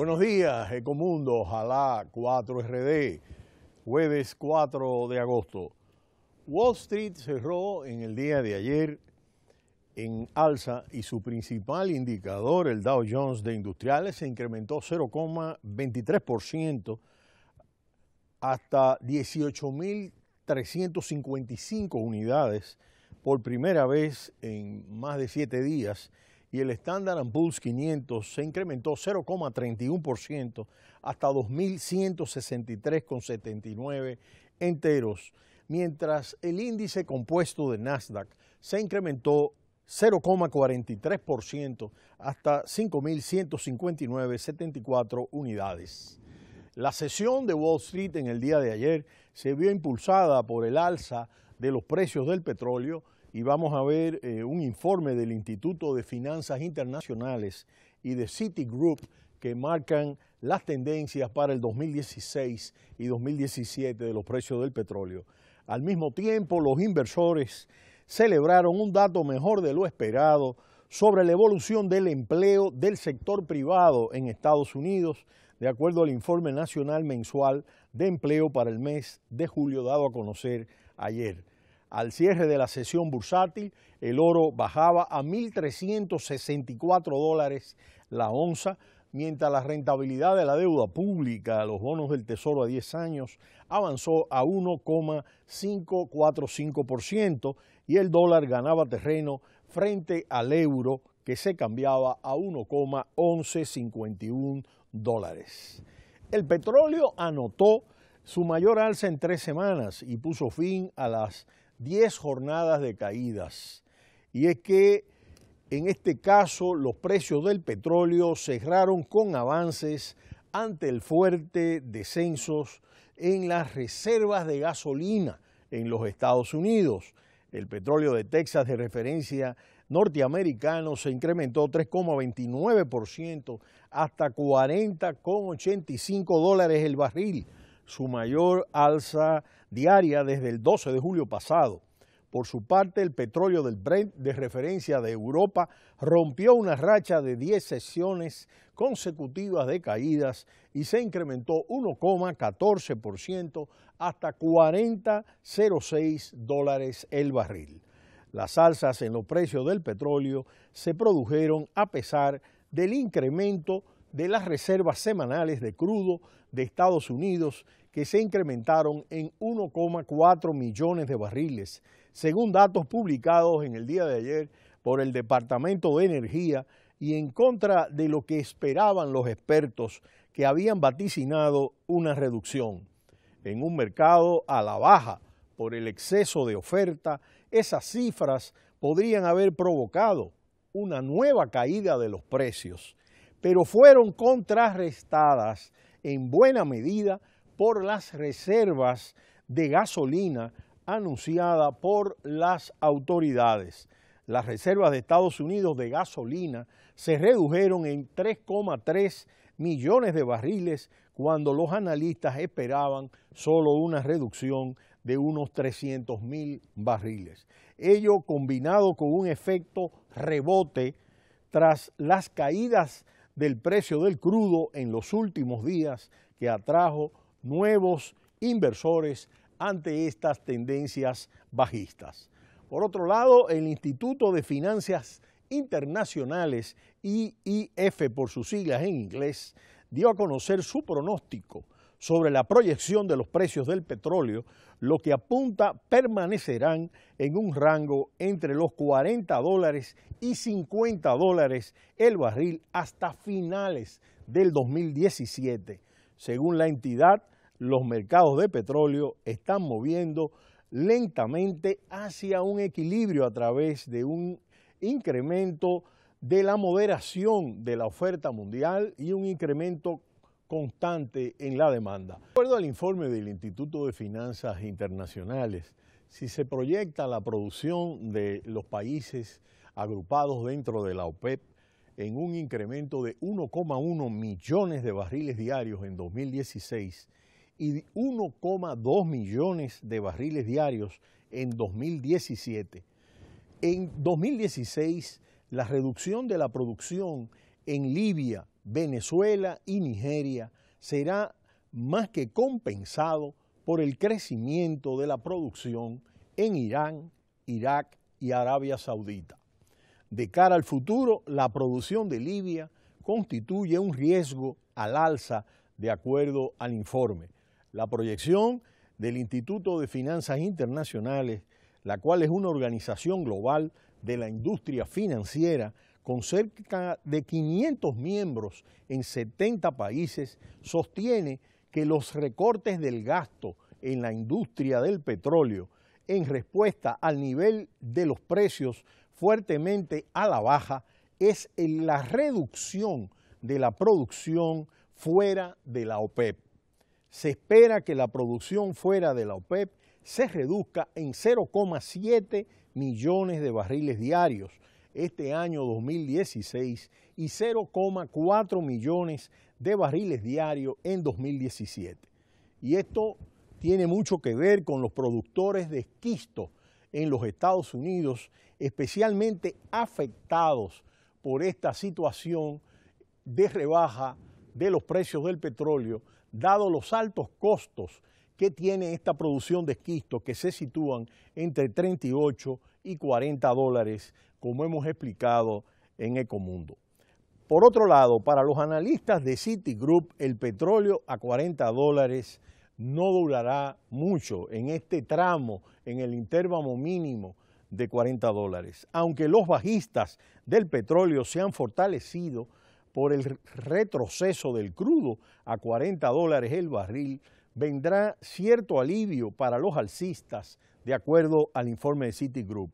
Buenos días, Ecomundo, Ojalá 4RD, jueves 4 de agosto. Wall Street cerró en el día de ayer en alza y su principal indicador, el Dow Jones de Industriales, se incrementó 0,23% hasta 18.355 unidades por primera vez en más de siete días y el Standard Poor's 500 se incrementó 0,31% hasta 2.163,79 enteros, mientras el índice compuesto de Nasdaq se incrementó 0,43% hasta 5.159,74 unidades. La sesión de Wall Street en el día de ayer se vio impulsada por el alza de los precios del petróleo, y vamos a ver eh, un informe del Instituto de Finanzas Internacionales y de Citigroup que marcan las tendencias para el 2016 y 2017 de los precios del petróleo. Al mismo tiempo, los inversores celebraron un dato mejor de lo esperado sobre la evolución del empleo del sector privado en Estados Unidos, de acuerdo al informe nacional mensual de empleo para el mes de julio dado a conocer ayer. Al cierre de la sesión bursátil, el oro bajaba a 1.364 dólares la onza, mientras la rentabilidad de la deuda pública, los bonos del Tesoro a 10 años, avanzó a 1,545% y el dólar ganaba terreno frente al euro que se cambiaba a 1,1151 dólares. El petróleo anotó su mayor alza en tres semanas y puso fin a las 10 jornadas de caídas. Y es que en este caso los precios del petróleo cerraron con avances ante el fuerte descenso en las reservas de gasolina en los Estados Unidos. El petróleo de Texas de referencia norteamericano se incrementó 3,29% hasta 40,85 dólares el barril su mayor alza diaria desde el 12 de julio pasado. Por su parte, el petróleo del Brent de referencia de Europa rompió una racha de 10 sesiones consecutivas de caídas y se incrementó 1,14% hasta 40,06 dólares el barril. Las alzas en los precios del petróleo se produjeron a pesar del incremento de las reservas semanales de crudo de Estados Unidos que se incrementaron en 1,4 millones de barriles, según datos publicados en el día de ayer por el Departamento de Energía y en contra de lo que esperaban los expertos que habían vaticinado una reducción. En un mercado a la baja por el exceso de oferta, esas cifras podrían haber provocado una nueva caída de los precios, pero fueron contrarrestadas en buena medida por las reservas de gasolina anunciada por las autoridades. Las reservas de Estados Unidos de gasolina se redujeron en 3,3 millones de barriles cuando los analistas esperaban solo una reducción de unos 300 mil barriles. Ello combinado con un efecto rebote tras las caídas del precio del crudo en los últimos días que atrajo nuevos inversores ante estas tendencias bajistas. Por otro lado, el Instituto de Finanzas Internacionales, IIF por sus siglas en inglés, dio a conocer su pronóstico sobre la proyección de los precios del petróleo, lo que apunta permanecerán en un rango entre los 40 dólares y 50 dólares el barril hasta finales del 2017. Según la entidad, los mercados de petróleo están moviendo lentamente hacia un equilibrio a través de un incremento de la moderación de la oferta mundial y un incremento constante en la demanda. De acuerdo al informe del Instituto de Finanzas Internacionales, si se proyecta la producción de los países agrupados dentro de la OPEP en un incremento de 1,1 millones de barriles diarios en 2016 y 1,2 millones de barriles diarios en 2017. En 2016, la reducción de la producción en Libia, Venezuela y Nigeria será más que compensado por el crecimiento de la producción en Irán, Irak y Arabia Saudita. De cara al futuro, la producción de Libia constituye un riesgo al alza de acuerdo al informe la proyección del Instituto de Finanzas Internacionales, la cual es una organización global de la industria financiera con cerca de 500 miembros en 70 países, sostiene que los recortes del gasto en la industria del petróleo en respuesta al nivel de los precios fuertemente a la baja es la reducción de la producción fuera de la OPEP se espera que la producción fuera de la OPEP se reduzca en 0,7 millones de barriles diarios este año 2016 y 0,4 millones de barriles diarios en 2017. Y esto tiene mucho que ver con los productores de esquisto en los Estados Unidos, especialmente afectados por esta situación de rebaja de los precios del petróleo dado los altos costos que tiene esta producción de esquisto que se sitúan entre 38 y 40 dólares, como hemos explicado en Ecomundo. Por otro lado, para los analistas de Citigroup, el petróleo a 40 dólares no durará mucho en este tramo, en el intervalo mínimo de 40 dólares. Aunque los bajistas del petróleo se han fortalecido, por el retroceso del crudo a 40 dólares el barril, vendrá cierto alivio para los alcistas, de acuerdo al informe de Citigroup.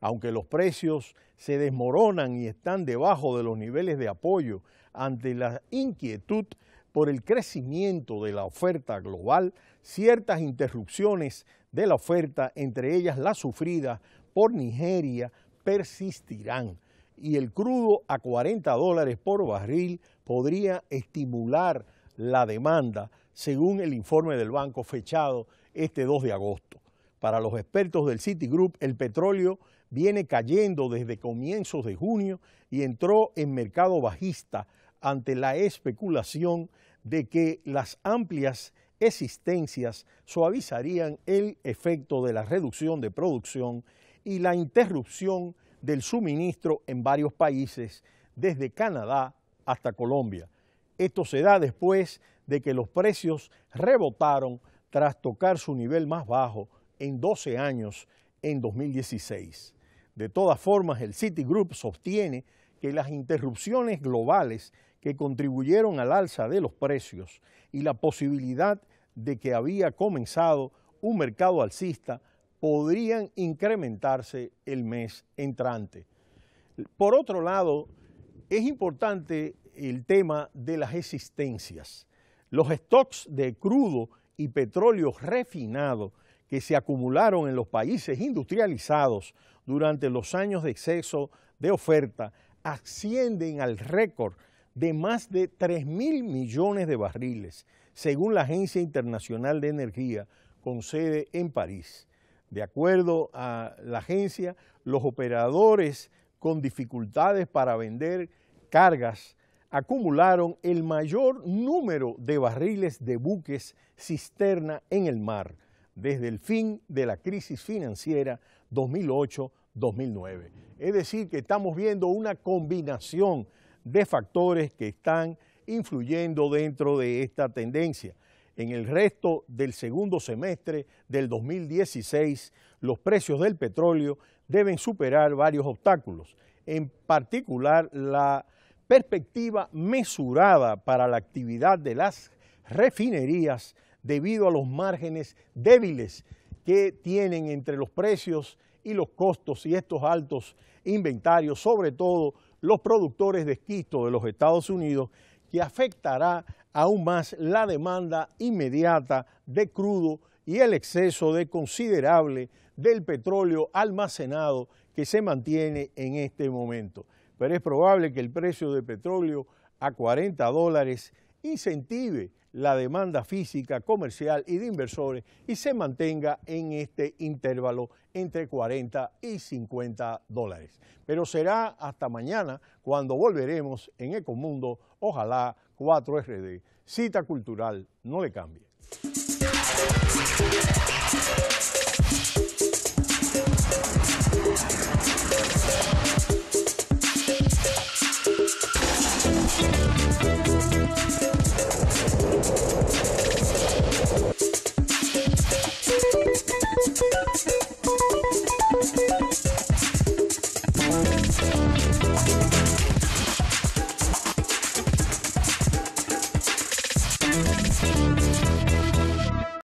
Aunque los precios se desmoronan y están debajo de los niveles de apoyo ante la inquietud por el crecimiento de la oferta global, ciertas interrupciones de la oferta, entre ellas la sufrida por Nigeria, persistirán y el crudo a 40 dólares por barril podría estimular la demanda, según el informe del banco fechado este 2 de agosto. Para los expertos del Citigroup, el petróleo viene cayendo desde comienzos de junio y entró en mercado bajista ante la especulación de que las amplias existencias suavizarían el efecto de la reducción de producción y la interrupción del suministro en varios países, desde Canadá hasta Colombia. Esto se da después de que los precios rebotaron tras tocar su nivel más bajo en 12 años en 2016. De todas formas, el Citigroup sostiene que las interrupciones globales que contribuyeron al alza de los precios y la posibilidad de que había comenzado un mercado alcista podrían incrementarse el mes entrante. Por otro lado, es importante el tema de las existencias. Los stocks de crudo y petróleo refinado que se acumularon en los países industrializados durante los años de exceso de oferta ascienden al récord de más de 3 mil millones de barriles, según la Agencia Internacional de Energía, con sede en París. De acuerdo a la agencia, los operadores con dificultades para vender cargas acumularon el mayor número de barriles de buques cisterna en el mar desde el fin de la crisis financiera 2008-2009. Es decir, que estamos viendo una combinación de factores que están influyendo dentro de esta tendencia en el resto del segundo semestre del 2016, los precios del petróleo deben superar varios obstáculos, en particular la perspectiva mesurada para la actividad de las refinerías debido a los márgenes débiles que tienen entre los precios y los costos y estos altos inventarios, sobre todo los productores de esquisto de los Estados Unidos, que afectará aún más la demanda inmediata de crudo y el exceso de considerable del petróleo almacenado que se mantiene en este momento. Pero es probable que el precio de petróleo a 40 dólares incentive la demanda física, comercial y de inversores y se mantenga en este intervalo entre 40 y 50 dólares. Pero será hasta mañana cuando volveremos en Ecomundo, ojalá 4RD. Cita cultural, no le cambie.